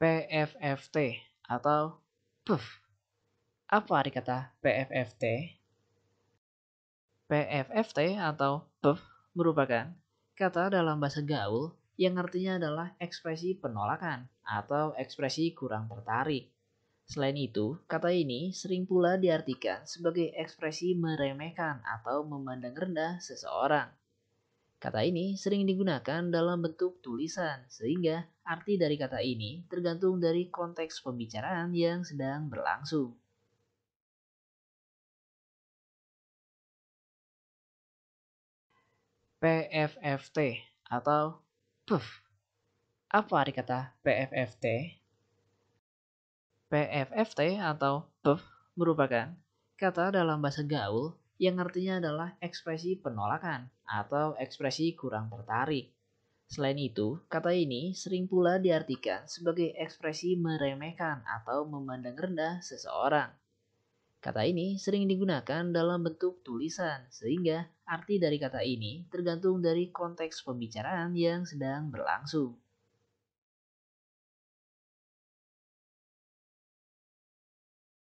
PFFT atau PUF. Apa arti kata PFFT? PFFT atau PUF merupakan kata dalam bahasa gaul yang artinya adalah ekspresi penolakan atau ekspresi kurang tertarik. Selain itu, kata ini sering pula diartikan sebagai ekspresi meremehkan atau memandang rendah seseorang. Kata ini sering digunakan dalam bentuk tulisan, sehingga arti dari kata ini tergantung dari konteks pembicaraan yang sedang berlangsung. PFFT atau PUF. Apa arti kata PFFT? PFFT atau PUF merupakan kata dalam bahasa gaul yang artinya adalah ekspresi penolakan atau ekspresi kurang tertarik. Selain itu, kata ini sering pula diartikan sebagai ekspresi meremehkan atau memandang rendah seseorang. Kata ini sering digunakan dalam bentuk tulisan, sehingga arti dari kata ini tergantung dari konteks pembicaraan yang sedang berlangsung.